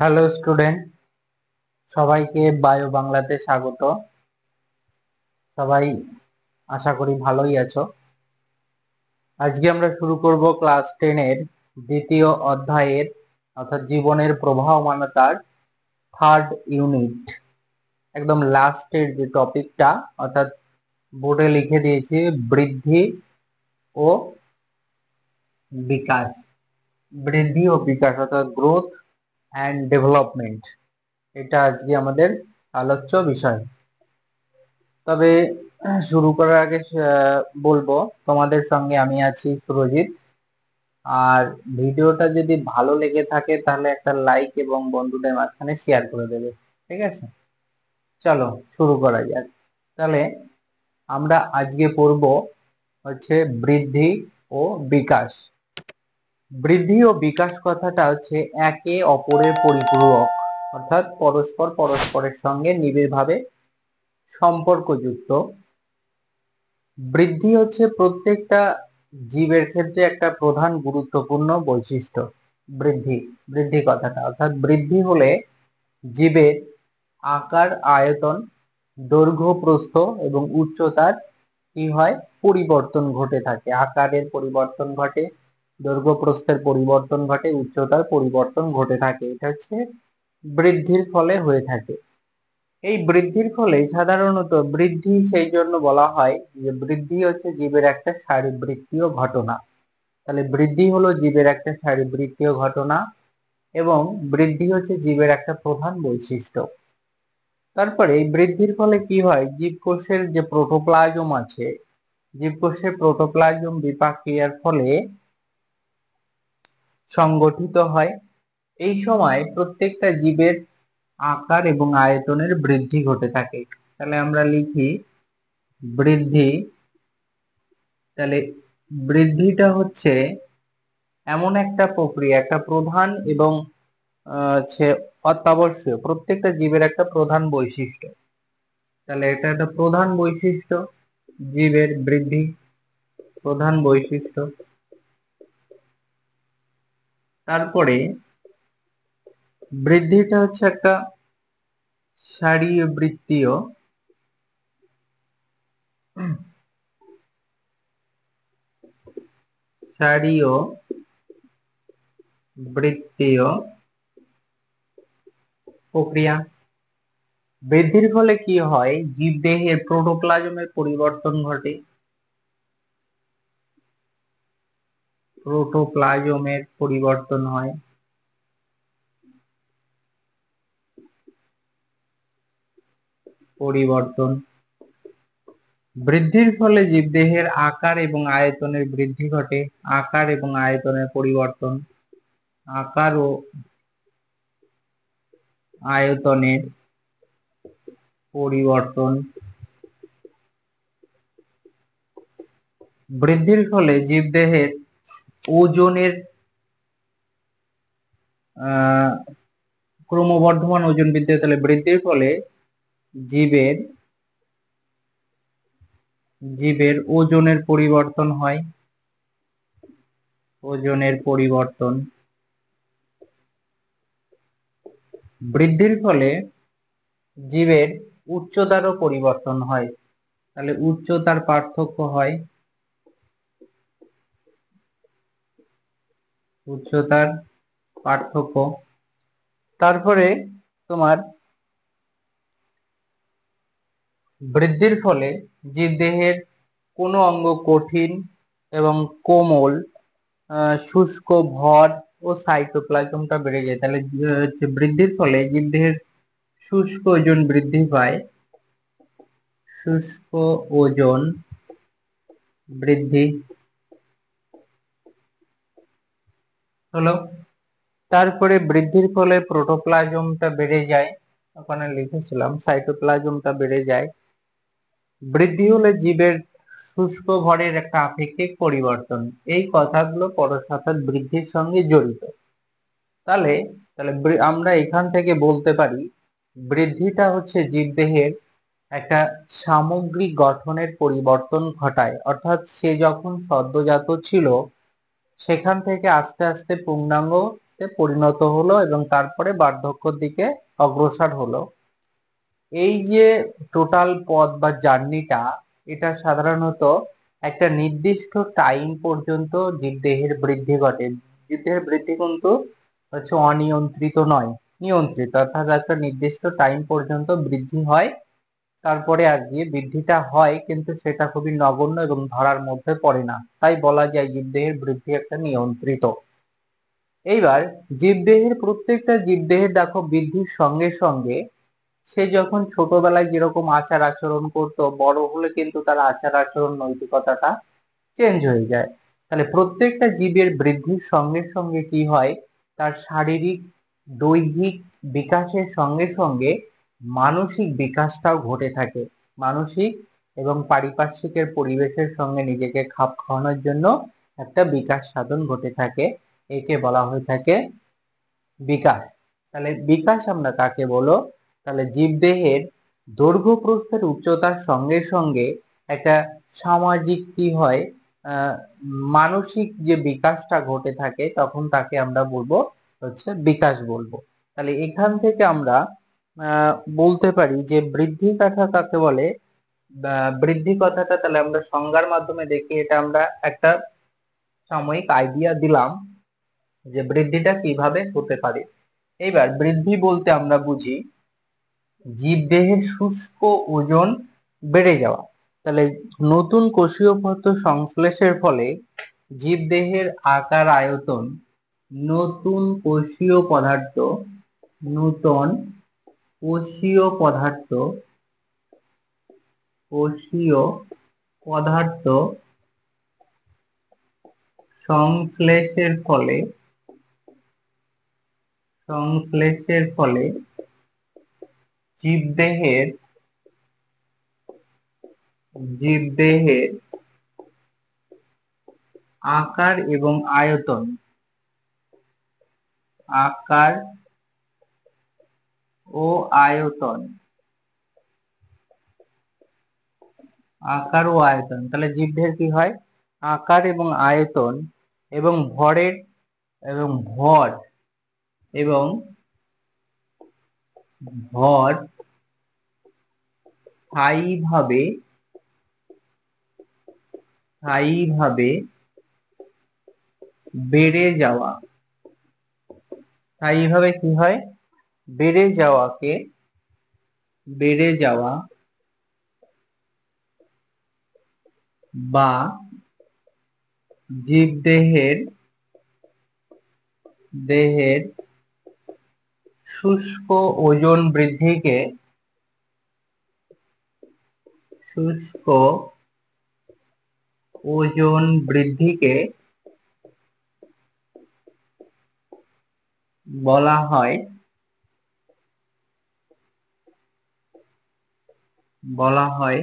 hello student সবাইকে bio বাংলাতে স্বাগত সবাই আশা করি ভালোই আছো আজকে আমরা শুরু করব ক্লাস টেনের দ্বিতীয় অধ্যায়ের অর্থাৎ জীবনের প্রবাহমানতার থার্ড ইউনিট একদম লাস্টের যে টপিকটা অর্থাৎ বোর্ডে লিখে দিয়েছি বৃদ্ধি ও বিকাশ বৃদ্ধি ও বিকাশ অর্থাৎ গ্রোথ অ্যান্ড ডেভেলপমেন্ট এটা আজকে আমাদের আলোচ্য বিষয় তবে শুরু করার আগে বলবো তোমাদের সঙ্গে আমি আছি সুরজিৎ আর ভিডিওটা যদি ভালো লেগে থাকে তাহলে একটা লাইক এবং বন্ধুদের মাঝখানে শেয়ার করে দেবে ঠিক আছে চলো শুরু করা যাক তাহলে আমরা আজকে পড়ব হচ্ছে বৃদ্ধি ও বিকাশ বৃদ্ধি ও বিকাশ কথাটা হচ্ছে একে অপরের পরিপূরক অর্থাৎ পরস্পর পরস্পরের সঙ্গে নিবিড়ভাবে সম্পর্কযুক্ত বৃদ্ধি হচ্ছে প্রত্যেকটা জীবের ক্ষেত্রে একটা প্রধান গুরুত্বপূর্ণ বৈশিষ্ট্য বৃদ্ধি বৃদ্ধি কথাটা অর্থাৎ বৃদ্ধি হলে জীবের আকার আয়তন দৈর্ঘ্য প্রস্থ এবং উচ্চতার কি হয় পরিবর্তন ঘটে থাকে আকারের পরিবর্তন ঘটে দৈর্ঘ্য প্রস্থের পরিবর্তন ঘটে উচ্চতার পরিবর্তন ঘটে থাকে এটা হচ্ছে বৃদ্ধির ফলে হয়ে থাকে এই বৃদ্ধির ফলে সাধারণত বৃদ্ধি সেই জন্য বলা হয় যে বৃদ্ধি হচ্ছে জীবের একটা শারীরবৃত্তীয় ঘটনা তাহলে বৃদ্ধি হলো জীবের একটা শারীরবৃত্তীয় ঘটনা এবং বৃদ্ধি হচ্ছে জীবের একটা প্রধান বৈশিষ্ট্য তারপরে এই বৃদ্ধির ফলে কি হয় জীবকোষের যে প্রোটোপ্লাজম আছে জীবকোষের প্রোটোপ্লাজম বিপাক ক্রিয়ার ফলে সংগঠিত হয় এই সময় প্রত্যেকটা জীবের আকার এবং আয়তনের বৃদ্ধি ঘটে থাকে তাহলে আমরা লিখি বৃদ্ধি তাহলে বৃদ্ধিটা হচ্ছে এমন একটা প্রক্রিয়া একটা প্রধান এবং হচ্ছে অত্যাবশ্যক প্রত্যেকটা জীবের একটা প্রধান বৈশিষ্ট্য তাহলে এটা একটা প্রধান বৈশিষ্ট্য জীবের বৃদ্ধি প্রধান বৈশিষ্ট্য তারপরে বৃদ্ধিটা হচ্ছে একটা সারি বৃত্তীয় সারীয় বৃত্তীয় প্রক্রিয়া বৃদ্ধির ফলে কি হয় জীবদেহের প্রোটোপ্লাজমের পরিবর্তন ঘটে প্রোটোপ্লাজমের পরিবর্তন হয় পরিবর্তন বৃদ্ধির ফলে জীবদেহের আকার এবং আয়তনের বৃদ্ধি ঘটে আকার এবং আয়তনের পরিবর্তন আকার ও আয়তনের পরিবর্তন বৃদ্ধির ফলে জীবদেহের ওজনের ক্রমবর্ধমান ওজন বৃদ্ধি তাহলে বৃদ্ধির ফলে জীবের জীবের ওজনের পরিবর্তন হয় ওজনের পরিবর্তন বৃদ্ধির ফলে জীবের উচ্চতারও পরিবর্তন হয় তাহলে উচ্চতার পার্থক্য হয় উচ্চতার পার্থক্য তারপরে তোমার বৃদ্ধির ফলে যে দেহের কোনো অঙ্গ কঠিন এবং কোমল শুষ্ক ভর ও সাইটোপ্লাজমটা বেড়ে যায় তাহলে হচ্ছে বৃদ্ধির ফলে দেহের শুষ্ক ওজন বৃদ্ধি পায় শুষ্ক ওজন বৃদ্ধি হলো তারপরে বৃদ্ধির ফলে প্রোটোপ্লাজমটা বেড়ে যায় ওখানে লিখেছিলাম সাইটোপ্লাজমটা বেড়ে যায় বৃদ্ধি হলে জীবের শুষ্ক ভরের একটা আপেক্ষিক পরিবর্তন এই কথাগুলো পরশ বৃদ্ধির সঙ্গে জড়িত তাহলে তাহলে আমরা এখান থেকে বলতে পারি বৃদ্ধিটা হচ্ছে জীবদেহের একটা সামগ্রিক গঠনের পরিবর্তন ঘটায় অর্থাৎ সে যখন সদ্যজাত ছিল সেখান থেকে আস্তে আস্তে পূর্ণাঙ্গতে পরিণত হলো এবং তারপরে বার্ধক্যর দিকে অগ্রসর হলো এই যে টোটাল পথ বা জার্নিটা এটা সাধারণত একটা নির্দিষ্ট টাইম পর্যন্ত জীবদেহের বৃদ্ধি ঘটে জীবদেহের বৃদ্ধি কিন্তু হচ্ছে অনিয়ন্ত্রিত নয় নিয়ন্ত্রিত অর্থাৎ একটা নির্দিষ্ট টাইম পর্যন্ত বৃদ্ধি হয় তারপরে আর গিয়ে বৃদ্ধিটা হয় কিন্তু সেটা খুবই নগণ্য এবং ধরার মধ্যে পড়ে না তাই বলা যায় জীবদেহের বৃদ্ধি একটা নিয়ন্ত্রিত এইবার জীবদেহের প্রত্যেকটা জীবদেহের দেখো বৃদ্ধির সঙ্গে সঙ্গে সে যখন ছোটবেলায় যেরকম আচার আচরণ করত বড় হলে কিন্তু তার আচার আচরণ নৈতিকতাটা চেঞ্জ হয়ে যায় তাহলে প্রত্যেকটা জীবের বৃদ্ধির সঙ্গে সঙ্গে কি হয় তার শারীরিক দৈহিক বিকাশের সঙ্গে সঙ্গে মানসিক বিকাশটাও ঘটে থাকে মানসিক এবং পারিপার্শ্বিকের পরিবেশের সঙ্গে নিজেকে খাপ খাওয়ানোর জন্য একটা বিকাশ সাধন ঘটে থাকে একে বলা হয়ে থাকে বিকাশ তাহলে বিকাশ আমরা কাকে বলো তাহলে জীবদেহের দৈর্ঘ্য প্রস্থের উচ্চতার সঙ্গে সঙ্গে একটা সামাজিক কি হয় মানসিক যে বিকাশটা ঘটে থাকে তখন তাকে আমরা বলবো হচ্ছে বিকাশ বলবো তাহলে এখান থেকে আমরা বলতে পারি যে বৃদ্ধি কাঠা কাকে বলে বৃদ্ধি কথাটা তাহলে আমরা সংজ্ঞার মাধ্যমে দেখি এটা আমরা একটা সাময়িক আইডিয়া দিলাম যে বৃদ্ধিটা কিভাবে হতে পারে এইবার বৃদ্ধি বলতে আমরা বুঝি জীবদেহের শুষ্ক ওজন বেড়ে যাওয়া তাহলে নতুন কোষীয় পথ সংশ্লেষের ফলে জীবদেহের আকার আয়তন নতুন কোষীয় পদার্থ নতুন কোষীয় পদার্থ কোষীয় পদার্থ সংশ্লেষের ফলে সংশ্লেষের ফলে জীবদেহের জীবদেহের আকার এবং আয়তন আকার ও আয়তন আকার ও আয়তন তাহলে জিভের কি হয় আকার এবং আয়তন এবং ভরের এবং ভর এবং ভর স্থায়ীভাবে স্থায়ীভাবে বেড়ে যাওয়া স্থায়ীভাবে কি হয় বেড়ে যাওয়াকে বেড়ে যাওয়া বা জীবদেহের দেহের শুষ্ক ওজন বৃদ্ধিকে শুষ্ক ওজন বৃদ্ধিকে বলা হয় বলা হয়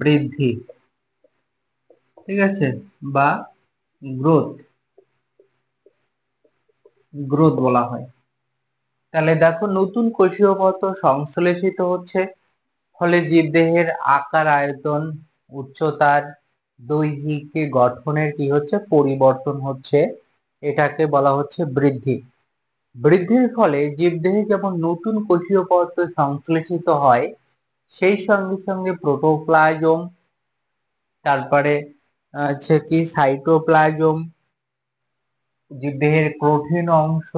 বৃদ্ধি ঠিক আছে বা গ্রোথ গ্রোথ বলা হয় তাহলে দেখো নতুন কোষীয় পথ সংশ্লেষিত হচ্ছে ফলে জীবদেহের আকার আয়তন উচ্চতার দৈহিক গঠনের কি হচ্ছে পরিবর্তন হচ্ছে এটাকে বলা হচ্ছে বৃদ্ধি বৃদ্ধির ফলে জীবদেহে যেমন নতুন কোষীয় পদার্থ সংশ্লেষিত হয় সেই সঙ্গে সঙ্গে প্রোটোপ্লাজম তারপরে আছে কি সাইটোপ্লাজম দেহের কঠিন অংশ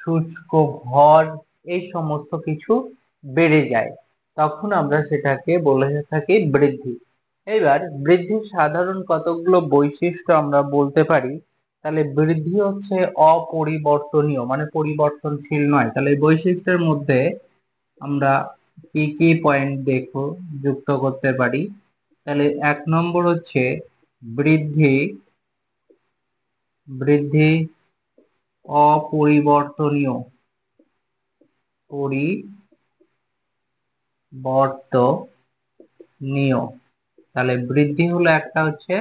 শুষ্ক ভর এই সমস্ত কিছু বেড়ে যায় তখন আমরা সেটাকে বলে থাকি বৃদ্ধি এবার বৃদ্ধির সাধারণ কতগুলো বৈশিষ্ট্য আমরা বলতে পারি তাহলে বৃদ্ধি হচ্ছে অপরিবর্তনীয় মানে পরিবর্তনশীল নয় তাহলে বৈশিষ্ট্যের মধ্যে আমরা কি কি পয়েন্ট দেখো যুক্ত করতে পারি তাহলে এক নম্বর হচ্ছে বৃদ্ধি বৃদ্ধি অপরিবর্তনীয় পরিবর্তনীয় তাহলে বৃদ্ধি হলো একটা হচ্ছে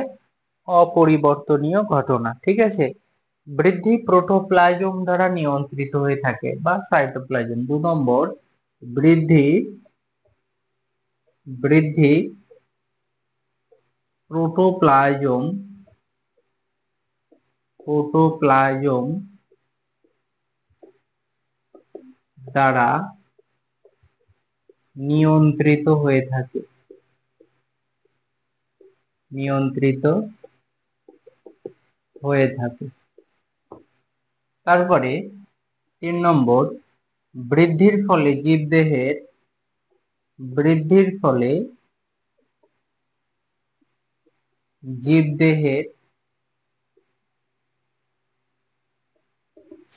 অপরিবর্তনীয় ঘটনা ঠিক আছে বৃদ্ধি প্রোটোপ্লাজম দ্বারা নিয়ন্ত্রিত হয়ে থাকে বা সাইটোপ্লাজম দু নম্বর বৃদ্ধি বৃদ্ধি প্রোটোপ্লাজম প্রোটোপ্লাজম দ্বারা নিয়ন্ত্রিত হয়ে থাকে নিয়ন্ত্রিত হয়ে থাকে তারপরে তিন নম্বর বৃদ্ধির ফলে জীবদেহের বৃদ্ধির ফলে জীবদেহের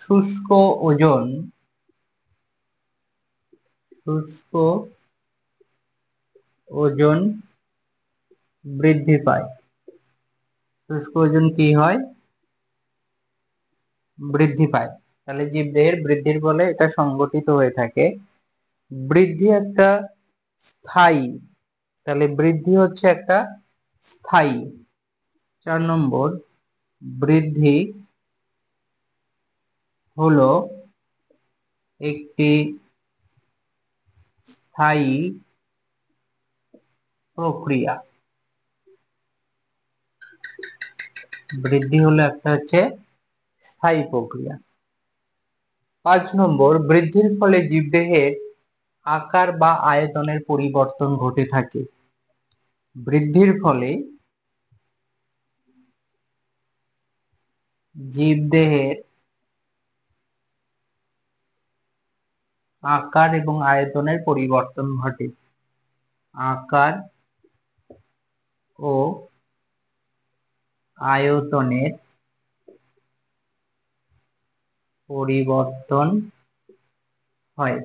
শুষ্ক ওজন শুষ্ক ওজন বৃদ্ধি পায় শুষ্ক ওজন কি হয় বৃদ্ধি পায় তাহলে জীবদেহের বৃদ্ধির ফলে এটা সংগঠিত হয়ে থাকে বৃদ্ধি একটা স্থায়ী তাহলে বৃদ্ধি হচ্ছে একটা স্থায়ী চার নম্বর বৃদ্ধি হলো একটি স্থায়ী প্রক্রিয়া বৃদ্ধি হলো একটা হচ্ছে স্থায়ী প্রক্রিয়া পাঁচ নম্বর বৃদ্ধির ফলে জীবদেহের আকার বা আয়তনের পরিবর্তন ঘটে থাকে বৃদ্ধির ফলে জীবদেহের আকার এবং আয়তনের পরিবর্তন ঘটে আকার ও আয়তনের পরিবর্তন হয়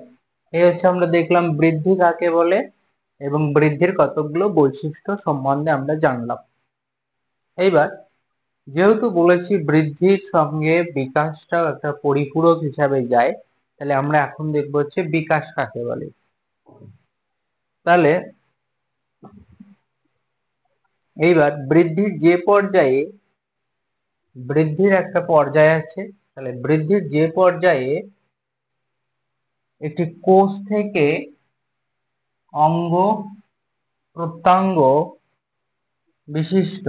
এই হচ্ছে আমরা দেখলাম বৃদ্ধি কাকে বলে এবং বৃদ্ধির কতগুলো বৈশিষ্ট্য সম্বন্ধে আমরা জানলাম এইবার যেহেতু বলেছি বৃদ্ধির সঙ্গে বিকাশটাও একটা পরিপূরক হিসাবে যায় তাহলে আমরা এখন দেখব হচ্ছে বিকাশ কাকে বলে তাহলে এইবার বৃদ্ধির যে পর্যায়ে বৃদ্ধির একটা পর্যায় আছে তাহলে বৃদ্ধির যে পর্যায়ে একটি কোষ থেকে অঙ্গ প্রত্যাঙ্গ বিশিষ্ট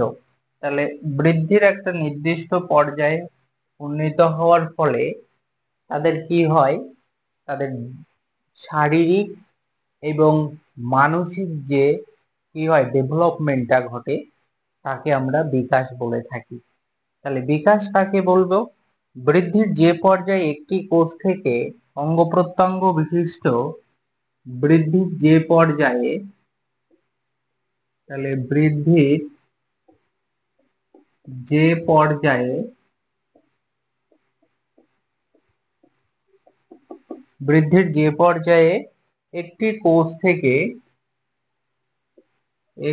তাহলে বৃদ্ধির একটা নির্দিষ্ট পর্যায়ে উন্নীত হওয়ার ফলে তাদের কি হয় তাদের শারীরিক এবং মানসিক যে কি হয় ডেভেলপমেন্টটা ঘটে তাকে আমরা বিকাশ বলে থাকি তাহলে বিকাশ কাকে বলবো বৃদ্ধির যে পর্যায়ে একটি কোষ থেকে অঙ্গ প্রত্যঙ্গ বিশিষ্ট বৃদ্ধির যে পর্যায়ে তাহলে বৃদ্ধির যে পর্যায়ে বৃদ্ধির যে পর্যায়ে একটি কোষ থেকে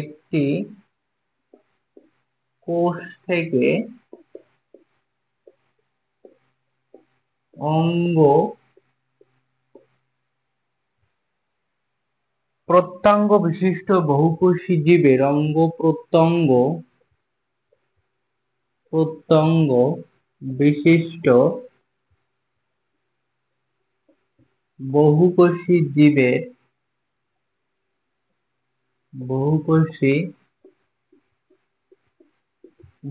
একটি কোষ থেকে অঙ্গ প্রত্যঙ্গ বিশিষ্ট বহুকোষী জীবের অঙ্গ প্রত্যঙ্গ প্রত্যঙ্গ বিশিষ্ট বহুকোষী জীবের বহুকোষী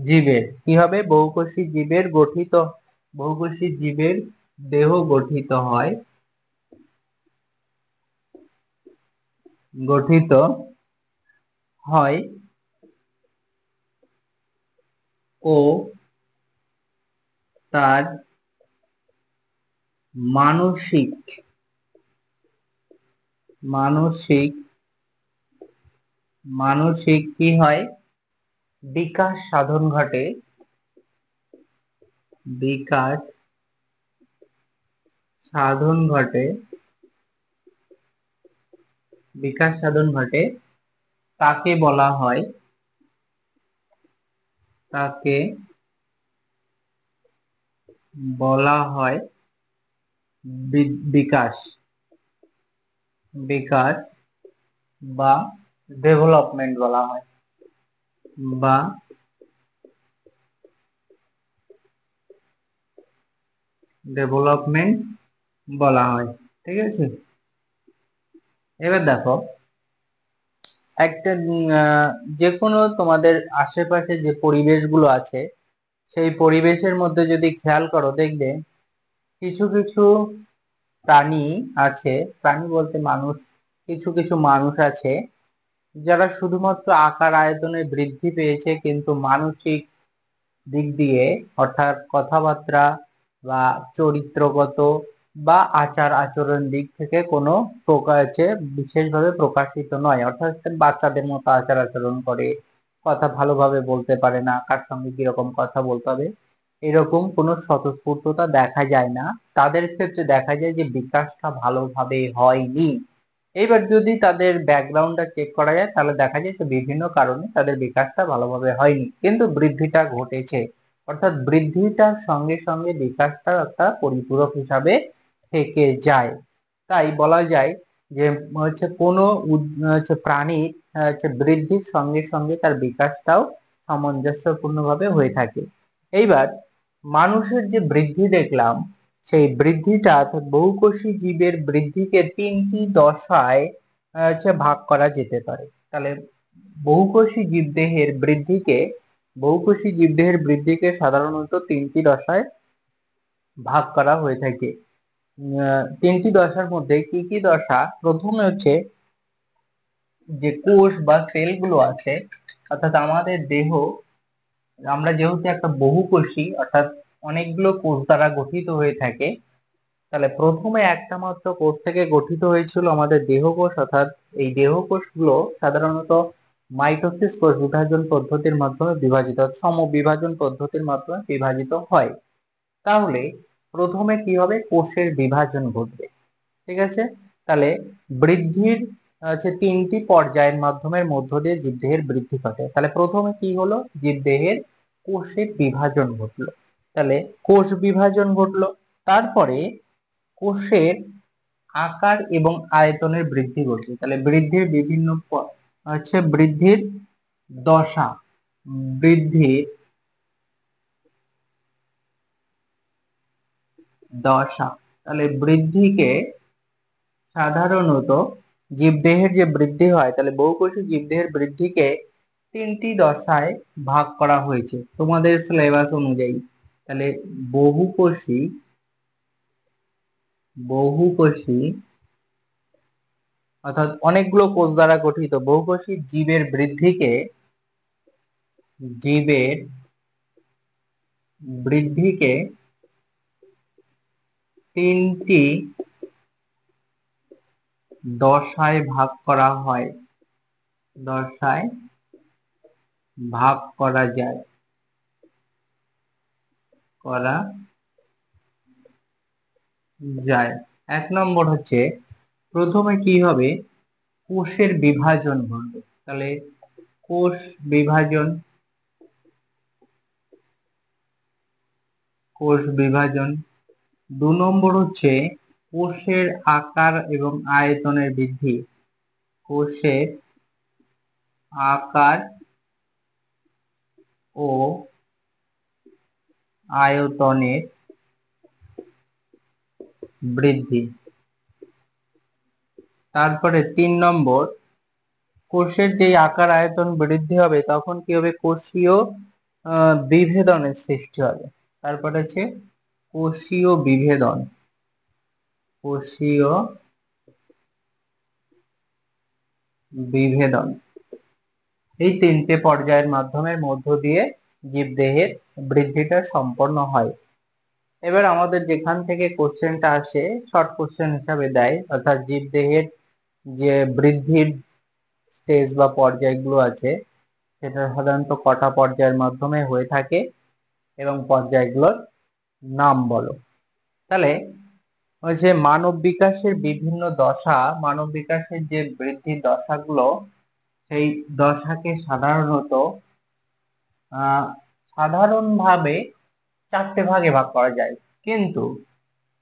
জীবের কি হবে বহুকোষী জীবের গঠিত বহুকোষী জীবের দেহ গঠিত হয় গঠিত হয় ও তার মানসিক মানসিক মানসিক কি হয় বিকাশ সাধন ঘটে বিকাশ সাধন ঘটে বিকাশ সাধন ঘটে তাকে বলা হয় তাকে বলা হয় বিকাশ বিকাশ বা ডেভেলপমেন্ট বলা হয় বা ডেভেলপমেন্ট বলা হয় ঠিক আছে এবার দেখো একটা যে কোনো তোমাদের আশেপাশে যে পরিবেশগুলো আছে সেই পরিবেশের মধ্যে যদি খেয়াল করো দেখবে কিছু কিছু প্রাণী আছে প্রাণী বলতে মানুষ কিছু কিছু মানুষ আছে যারা শুধুমাত্র আকার আয়তনে বৃদ্ধি পেয়েছে কিন্তু মানসিক দিক দিয়ে অর্থাৎ কথাবার্তা বা চরিত্রগত বা আচার আচরণ দিক থেকে কোনো প্রকাশে বিশেষভাবে প্রকাশিত নয় অর্থাৎ বাচ্চাদের মতো আচার আচরণ করে কথা ভালোভাবে বলতে পারে না কার সঙ্গে কিরকম কথা বলতে হবে এরকম কোনো স্বতঃস্ফূর্ততা দেখা যায় না তাদের ক্ষেত্রে দেখা যায় যে বিকাশটা ভালোভাবে হয়নি এবার যদি তাদের ব্যাকগ্রাউন্ডটা চেক করা যায় তাহলে দেখা যায় যে বিভিন্ন কারণে তাদের বিকাশটা ভালোভাবে হয়নি কিন্তু বৃদ্ধিটা ঘটেছে অর্থাৎ বৃদ্ধিটার সঙ্গে সঙ্গে বিকাশটা একটা পরিপূরক হিসাবে থেকে যায় তাই বলা যায় যে হচ্ছে কোনো হচ্ছে প্রাণীর হচ্ছে বৃদ্ধির সঙ্গে সঙ্গে তার বিকাশটাও সামঞ্জস্যপূর্ণভাবে হয়ে থাকে এইবার মানুষের যে বৃদ্ধি দেখলাম সেই বৃদ্ধিটা বহুকোষী জীবের বৃদ্ধিকে তিনটি দশায় হচ্ছে ভাগ করা যেতে পারে তাহলে বহুকোষী জীবদেহের বৃদ্ধিকে বহুকোষী জীবদেহের বৃদ্ধিকে সাধারণত তিনটি দশায় ভাগ করা হয়ে থাকে তিনটি দশার মধ্যে কি কি দশা প্রথমে হচ্ছে যে কোষ বা সেলগুলো আছে অর্থাৎ আমাদের দেহ আমরা যেহেতু একটা বহু কোষী অর্থাৎ অনেকগুলো কোষ দ্বারা গঠিত হয়ে থাকে তাহলে প্রথমে একটা মাত্র কোষ থেকে গঠিত হয়েছিল আমাদের দেহকোষ অর্থাৎ এই গুলো সাধারণত মাইটোসিস কোষ বিভাজন পদ্ধতির মাধ্যমে বিভাজিত সমবিভাজন পদ্ধতির মাধ্যমে বিভাজিত হয় তাহলে প্রথমে কি হবে কোষের বিভাজন ঘটবে ঠিক আছে তাহলে বৃদ্ধির হচ্ছে তিনটি পর্যায়ের মাধ্যমের মধ্য দিয়ে জীবদেহের বৃদ্ধি ঘটে তাহলে প্রথমে কি হলো জীবদেহের কোষের বিভাজন ঘটলো তাহলে কোষ বিভাজন ঘটলো তারপরে কোষের আকার এবং আয়তনের বৃদ্ধি ঘটলো তাহলে বৃদ্ধির বিভিন্ন হচ্ছে বৃদ্ধির দশা বৃদ্ধির দশা তাহলে বৃদ্ধিকে সাধারণত জীবদেহের যে বৃদ্ধি হয় তাহলে বহুকোষী জীবদেহের বৃদ্ধিকে তিনটি দশায় ভাগ করা হয়েছে তোমাদের সিলেবাস অনুযায়ী তাহলে বহুকোষী বহুকোষী অর্থাৎ অনেকগুলো কোষ দ্বারা গঠিত বহুকোষী জীবের বৃদ্ধিকে জীবের বৃদ্ধিকে তিনটি দশায় ভাগ করা হয় দশায় ভাগ করা যায় করা যায় এক নম্বর হচ্ছে প্রথমে কি হবে কোষের বিভাজন ঘটবে তাহলে কোষ বিভাজন কোষ বিভাজন দু নম্বর হচ্ছে কোষের আকার এবং আয়তনের বৃদ্ধি কোষের আকার ও আয়তনের বৃদ্ধি তারপরে তিন নম্বর কোষের যে আকার আয়তন বৃদ্ধি হবে তখন কি হবে কোষীয় বিভেদনের সৃষ্টি হবে তারপরে হচ্ছে কোষীয় বিভেদন কোষীয় বিভেদন এই তিনটে পর্যায়ের মাধ্যমে মধ্য দিয়ে জীবদেহের বৃদ্ধিটা সম্পন্ন হয় এবার আমাদের যেখান থেকে কোশ্চেনটা আসে শর্ট কোশ্চেন হিসাবে দেয় অর্থাৎ জীবদেহের যে বৃদ্ধির স্টেজ বা পর্যায়গুলো আছে সেটা সাধারণত কটা পর্যায়ের মাধ্যমে হয়ে থাকে এবং পর্যায়গুলোর নাম বলো তাহলে ওই যে মানব বিকাশের বিভিন্ন দশা মানব বিকাশের যে বৃদ্ধির দশাগুলো সেই দশাকে সাধারণত সাধারণভাবে চারটে ভাগে ভাগ করা যায় কিন্তু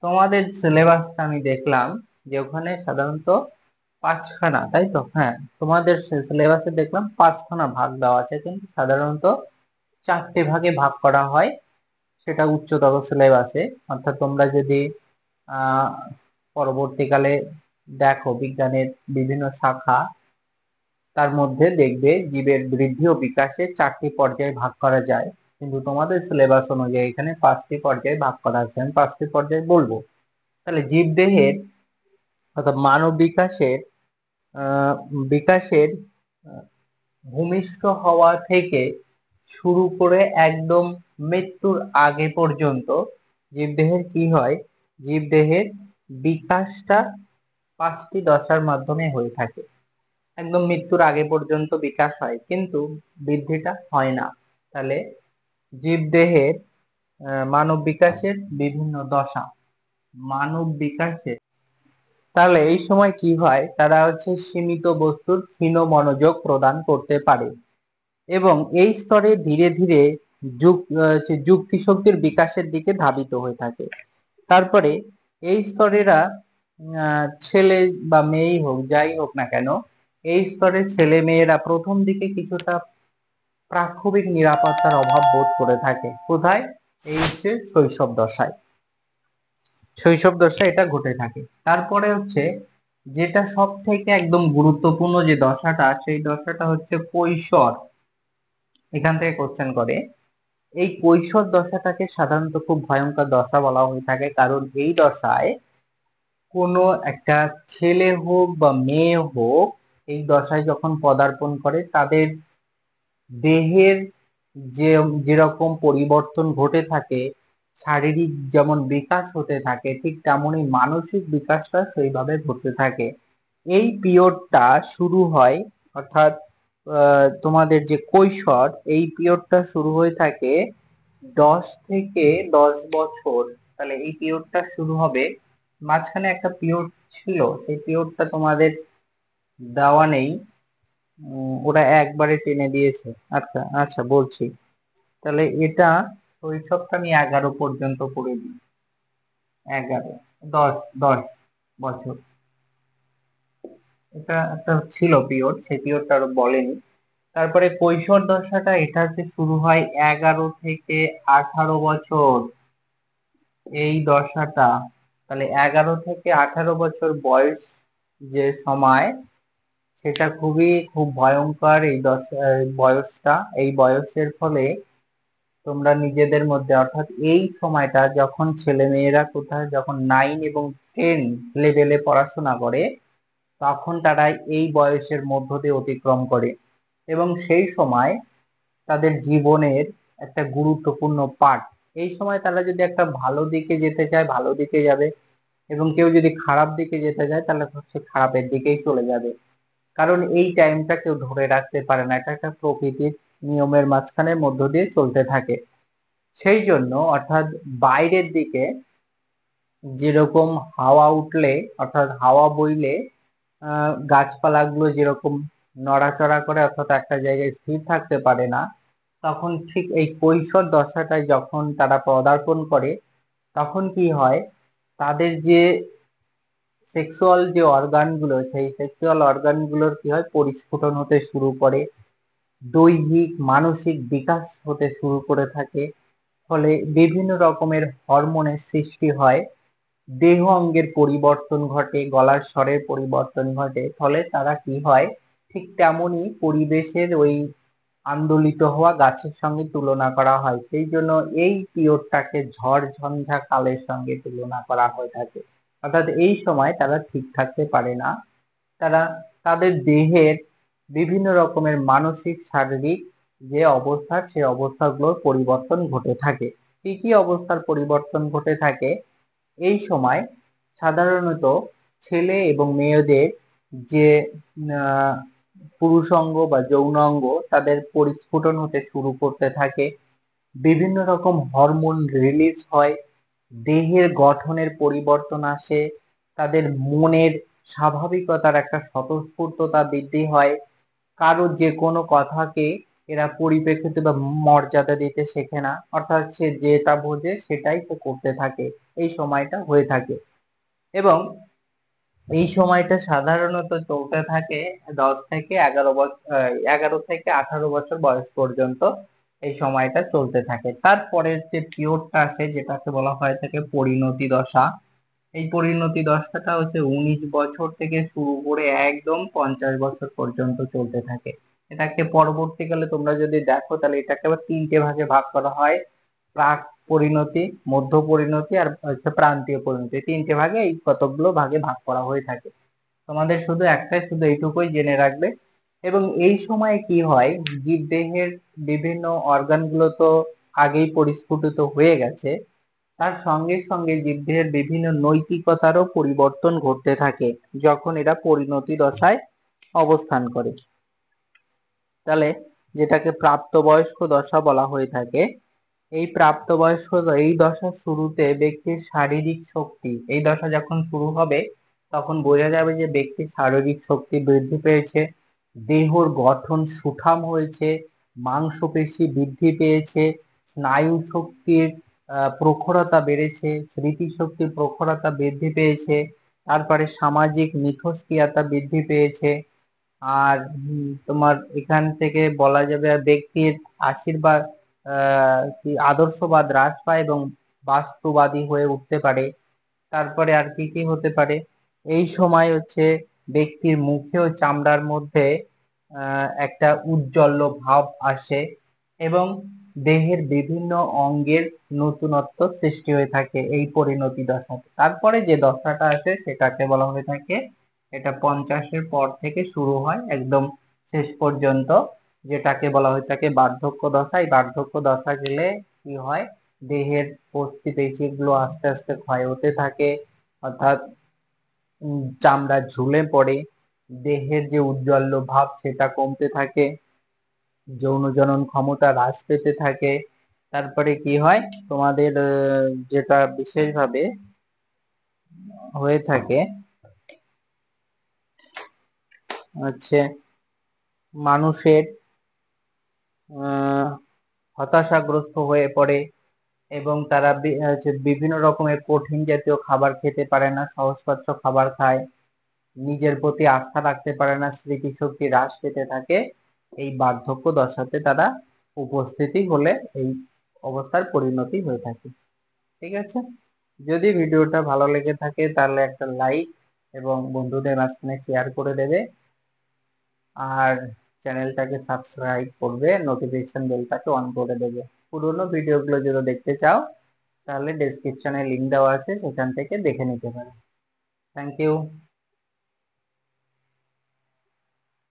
তোমাদের সিলেবাসটা আমি দেখলাম যে ওখানে সাধারণত পাঁচখানা তাই তো হ্যাঁ তোমাদের সিলেবাসে দেখলাম পাঁচখানা ভাগ দেওয়া আছে কিন্তু সাধারণত চারটে ভাগে ভাগ করা হয় সেটা উচ্চতর সিলেবাসে অর্থাৎ তোমরা যদি পরবর্তীকালে দেখো বিজ্ঞানের বিভিন্ন শাখা তার মধ্যে দেখবে জীবের বৃদ্ধি ও বিকাশে চারটি পর্যায়ে ভাগ করা যায় কিন্তু তোমাদের সিলেবাস অনুযায়ী এখানে পাঁচটি পর্যায়ে ভাগ করা আছে আমি পাঁচটি পর্যায়ে বলবো তাহলে জীব দেহের অর্থাৎ মানব বিকাশের বিকাশের ভূমিষ্ঠ হওয়া থেকে শুরু করে একদম মৃত্যুর আগে পর্যন্ত জীবদেহের কি হয় জীবদেহের বিকাশটা পাঁচটি দশার মাধ্যমে হয়ে থাকে একদম মৃত্যুর আগে পর্যন্ত বিকাশ হয় কিন্তু বৃদ্ধিটা হয় না তাহলে জীবদেহের মানব বিকাশের বিভিন্ন দশা মানব বিকাশের তাহলে এই সময় কি হয় তারা হচ্ছে সীমিত বস্তুর ক্ষীণ মনোযোগ প্রদান করতে পারে এবং এই স্তরে ধীরে ধীরে যুগ যুক্তি শক্তির বিকাশের দিকে ধাবিত হয়ে থাকে তারপরে এই স্তরেরা ছেলে বা মেয়েই হোক যাই হোক না কেন এই স্তরে ছেলে মেয়েরা প্রথম দিকে কিছুটা প্রাক্ষবিক নিরাপত্তার অভাব বোধ করে থাকে কোথায় এই হচ্ছে শৈশব দশায় শৈশব দশায় এটা ঘটে থাকে তারপরে হচ্ছে যেটা সব থেকে একদম গুরুত্বপূর্ণ যে দশাটা সেই দশাটা হচ্ছে কৈশোর এখান থেকে কোশ্চেন করে এই কৈশোর দশাটাকে সাধারণত খুব ভয়ঙ্কর দশা বলা হয়ে থাকে কারণ এই দশায় কোনো একটা ছেলে হোক বা মেয়ে হোক এই দশায় যখন পদার্পণ করে তাদের দেহের যে যেরকম পরিবর্তন ঘটে থাকে শারীরিক যেমন বিকাশ হতে থাকে ঠিক তেমনই মানসিক বিকাশটা সেইভাবে ঘটতে থাকে এই পিরিয়ডটা শুরু হয় অর্থাৎ তোমাদের যে কৈশোর এই পিরিয়ডটা শুরু হয়ে থাকে দশ থেকে দশ বছর তাহলে এই পিরিয়ডটা শুরু হবে মাঝখানে একটা পিরিয়ড ছিল সেই পিরিয়ডটা তোমাদের দেওয়া নেই ওরা একবারে টেনে দিয়েছে আচ্ছা আচ্ছা বলছি তাহলে এটা শৈশবটা আমি এগারো পর্যন্ত করে দিই এগারো দশ দশ বছর এটা একটা ছিল পিওর সেই পিওরটা আরো বলেনি তারপরে কৈশোর দশাটা এটা শুরু হয় এগারো থেকে আঠারো বছর এই দশাটা তাহলে এগারো থেকে আঠারো বছর বয়স যে সময় সেটা খুবই খুব ভয়ঙ্কর এই দশা বয়সটা এই বয়সের ফলে তোমরা নিজেদের মধ্যে অর্থাৎ এই সময়টা যখন ছেলে মেয়েরা কোথায় যখন নাইন এবং টেন লেভেলে পড়াশোনা করে তখন তারা এই বয়সের মধ্য দিয়ে অতিক্রম করে এবং সেই সময় তাদের জীবনের একটা গুরুত্বপূর্ণ পাঠ এই সময় তারা যদি একটা ভালো দিকে যেতে চায় ভালো দিকে যাবে এবং কেউ যদি খারাপ দিকে যেতে যায় তাহলে সে খারাপের দিকেই চলে যাবে কারণ এই টাইমটা কেউ ধরে রাখতে পারে না এটা একটা প্রকৃতির নিয়মের মাঝখানের মধ্য দিয়ে চলতে থাকে সেই জন্য অর্থাৎ বাইরের দিকে যেরকম হাওয়া উঠলে অর্থাৎ হাওয়া বইলে গাছপালাগুলো যেরকম নড়াচড়া করে অর্থাৎ একটা জায়গায় স্থির থাকতে পারে না তখন ঠিক এই কৈশোর দশাটায় যখন তারা পদার্পণ করে তখন কি হয় তাদের যে সেক্সুয়াল যে অর্গানগুলো সেই সেক্সুয়াল অর্গানগুলোর কি হয় পরিস্ফুটন হতে শুরু করে দৈহিক মানসিক বিকাশ হতে শুরু করে থাকে ফলে বিভিন্ন রকমের হরমোনের সৃষ্টি হয় দেহ অঙ্গের পরিবর্তন ঘটে গলার স্বরের পরিবর্তন ঘটে ফলে তারা কি হয় ঠিক তেমনই পরিবেশের ওই আন্দোলিত হওয়া গাছের সঙ্গে তুলনা করা হয় সেই জন্য এই পিওরটাকে ঝড় ঝঞ্ঝা কালের সঙ্গে তুলনা করা হয়ে থাকে অর্থাৎ এই সময় তারা ঠিক থাকতে পারে না তারা তাদের দেহের বিভিন্ন রকমের মানসিক শারীরিক যে অবস্থা সেই অবস্থাগুলোর পরিবর্তন ঘটে থাকে কি কি অবস্থার পরিবর্তন ঘটে থাকে এই সময় সাধারণত ছেলে এবং মেয়েদের যে অঙ্গ বা যৌন অঙ্গ তাদের পরিস্ফুটন হতে শুরু করতে থাকে বিভিন্ন রকম হরমোন রিলিজ হয় দেহের গঠনের পরিবর্তন আসে তাদের মনের স্বাভাবিকতার একটা স্বতঃস্ফূর্ততা বৃদ্ধি হয় কারো যে কোনো কথাকে এরা পরিপ্রেক্ষিতে বা মর্যাদা দিতে শেখে না অর্থাৎ সে যেটা বোঝে সেটাই সে করতে থাকে এই সময়টা হয়ে থাকে এবং এই সময়টা সাধারণত চলতে থাকে দশ থেকে এগারো বছর এগারো থেকে আঠারো বছর বয়স পর্যন্ত এই সময়টা চলতে থাকে তারপরের যে পিওরটা আসে যেটাকে বলা হয় থাকে পরিণতি দশা এই পরিণতি দশাটা হচ্ছে উনিশ বছর থেকে শুরু করে একদম পঞ্চাশ বছর পর্যন্ত চলতে থাকে এটাকে পরবর্তীকালে তোমরা যদি দেখো তাহলে এটাকে আবার তিনটে ভাগে ভাগ করা হয় প্রাক পরিণতি মধ্য পরিণতি আর হচ্ছে প্রান্তীয় পরিণতি তিনটে ভাগে এই কতগুলো ভাগে ভাগ করা হয়ে থাকে তোমাদের শুধু একটাই শুধু এইটুকুই জেনে রাখবে এবং এই সময়ে কি হয় জীব দেহের বিভিন্ন অর্গানগুলো তো আগেই পরিস্ফুটিত হয়ে গেছে তার সঙ্গে সঙ্গে জীবদেহের বিভিন্ন নৈতিকতারও পরিবর্তন ঘটতে থাকে যখন এরা পরিণতি দশায় অবস্থান করে তাহলে যেটাকে প্রাপ্তবয়স্ক দশা বলা হয়ে থাকে এই প্রাপ্তবয়স্ক এই দশার শুরুতে ব্যক্তির শারীরিক শক্তি এই দশা যখন শুরু হবে তখন বোঝা যাবে যে ব্যক্তির শারীরিক শক্তি বৃদ্ধি পেয়েছে দেহর গঠন সুঠাম হয়েছে মাংসপেশি বৃদ্ধি পেয়েছে স্নায়ু শক্তির প্রখরতা বেড়েছে স্মৃতিশক্তির প্রখরতা বৃদ্ধি পেয়েছে তারপরে সামাজিক মিথস্ক্রিয়তা বৃদ্ধি পেয়েছে আর তোমার এখান থেকে বলা যাবে আর ব্যক্তির আশীর্বাদ আদর্শবাদ হ্রাস পায় এবং বাস্তুবাদী হয়ে উঠতে পারে তারপরে আর কি কি হতে পারে এই সময় হচ্ছে ব্যক্তির মুখে ও চামড়ার মধ্যে একটা উজ্জ্বল ভাব আসে এবং দেহের বিভিন্ন অঙ্গের নতুনত্ব সৃষ্টি হয়ে থাকে এই পরিণতি দশাতে তারপরে যে দশাটা আসে সেটাকে বলা হয়ে থাকে এটা পঞ্চাশের পর থেকে শুরু হয় একদম শেষ পর্যন্ত যেটাকে বলা হয় তাকে বার্ধক্য দশা এই বার্ধক্য দশা গেলে কি হয় দেহের অস্থি আস্তে আস্তে ক্ষয় হতে থাকে অর্থাৎ চামড়া ঝুলে পড়ে দেহের যে উজ্জ্বল্য ভাব সেটা কমতে থাকে যৌনজনন ক্ষমতা হ্রাস পেতে থাকে তারপরে কি হয় তোমাদের যেটা বিশেষভাবে হয়ে থাকে হচ্ছে মানুষের হতাশাগ্রস্ত হয়ে পড়ে এবং তারা বিভিন্ন রকমের কঠিন জাতীয় খাবার খেতে পারে না সহজপাচ্য খাবার খায় নিজের প্রতি আস্থা রাখতে পারে না স্মৃতিশক্তি হ্রাস পেতে থাকে এই বার্ধক্য দশাতে তারা উপস্থিতি হলে এই অবস্থার পরিণতি হয়ে থাকে ঠিক আছে যদি ভিডিওটা ভালো লেগে থাকে তাহলে একটা লাইক এবং বন্ধুদের মাঝখানে শেয়ার করে দেবে আর চ্যানেলটাকে সাবস্ক্রাইব করবে নোটিফিকেশন বেলটাকে অন করে দেবে পুরোনো ভিডিওগুলো যদি দেখতে চাও তাহলে ডেসক্রিপশানে লিঙ্ক দেওয়া আছে সেখান থেকে দেখে নিতে পারো থ্যাংক ইউ